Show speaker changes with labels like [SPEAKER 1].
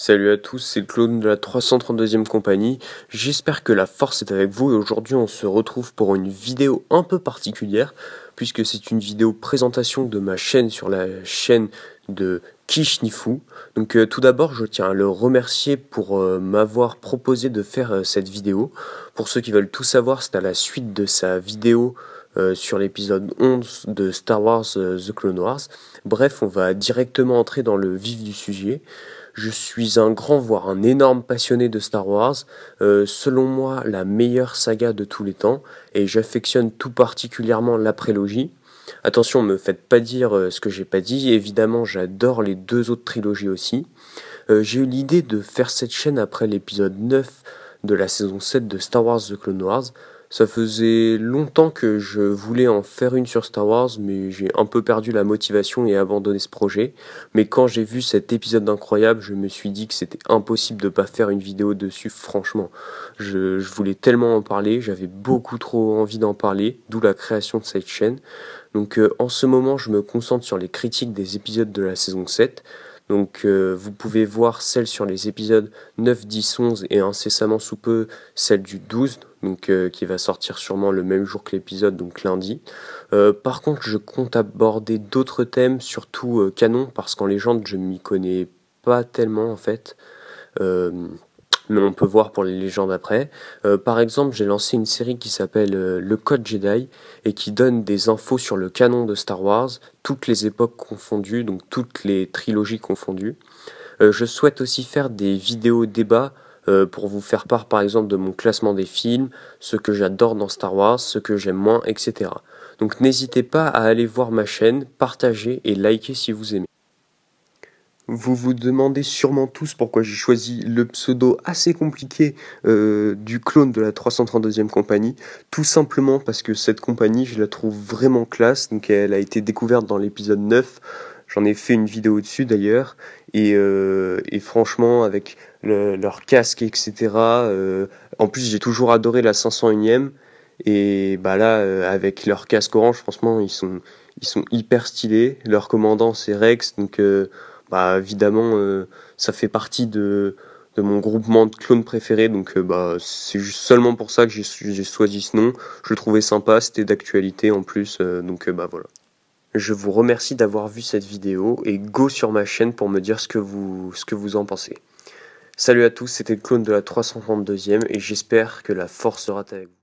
[SPEAKER 1] Salut à tous, c'est clone de la 332e compagnie. J'espère que la force est avec vous et aujourd'hui on se retrouve pour une vidéo un peu particulière puisque c'est une vidéo présentation de ma chaîne sur la chaîne de Kishnifu. Donc euh, tout d'abord, je tiens à le remercier pour euh, m'avoir proposé de faire euh, cette vidéo. Pour ceux qui veulent tout savoir, c'est à la suite de sa vidéo sur l'épisode 11 de Star Wars The Clone Wars. Bref, on va directement entrer dans le vif du sujet. Je suis un grand, voire un énorme passionné de Star Wars. Euh, selon moi, la meilleure saga de tous les temps. Et j'affectionne tout particulièrement la prélogie. Attention, ne me faites pas dire euh, ce que j'ai pas dit. Évidemment, j'adore les deux autres trilogies aussi. Euh, j'ai eu l'idée de faire cette chaîne après l'épisode 9 de la saison 7 de Star Wars The Clone Wars. Ça faisait longtemps que je voulais en faire une sur Star Wars, mais j'ai un peu perdu la motivation et abandonné ce projet. Mais quand j'ai vu cet épisode incroyable, je me suis dit que c'était impossible de ne pas faire une vidéo dessus, franchement. Je, voulais tellement en parler, j'avais beaucoup trop envie d'en parler, d'où la création de cette chaîne. Donc euh, en ce moment, je me concentre sur les critiques des épisodes de la saison 7. Donc euh, vous pouvez voir celle sur les épisodes 9, 10, 11 et incessamment sous peu celle du 12, donc, euh, qui va sortir sûrement le même jour que l'épisode, donc lundi. Euh, par contre, je compte aborder d'autres thèmes, surtout canon, parce qu'en légende, je m'y connais pas tellement en fait mais on peut voir pour les légendes après. Euh, par exemple, j'ai lancé une série qui s'appelle euh, Le Code Jedi et qui donne des infos sur le canon de Star Wars, toutes les époques confondues, donc toutes les trilogies confondues. Euh, je souhaite aussi faire des vidéos débats pour vous faire part par exemple de mon classement des films, ce que j'adore dans Star Wars, ce que j'aime moins, etc. Donc n'hésitez pas à aller voir ma chaîne, partager et liker si vous aimez. Vous vous demandez sûrement tous pourquoi j'ai choisi le pseudo assez compliqué euh, du clone de la 332e compagnie. Tout simplement parce que cette compagnie, je la trouve vraiment classe. Donc elle a été découverte dans l'épisode 9. J'en ai fait une vidéo dessus d'ailleurs. Et, euh, franchement, avec leur casque, etc. Euh, en plus, j'ai toujours adoré la 501e. Et bah là, avec leur casque orange, franchement, ils sont, ils sont hyper stylés. Leur commandant, c'est Rex. Donc bah évidemment euh, ça fait partie de, mon groupement de clones préférés, donc euh, bah c'est seulement pour ça que j'ai choisi ce nom je le trouvais sympa c'était d'actualité en plus euh, donc bah voilà je vous remercie d'avoir vu cette vidéo et go sur ma chaîne pour me dire ce que vous, ce que vous en pensez. Salut à tous, c'était le clone de la 332e et j'espère que la force sera avec vous.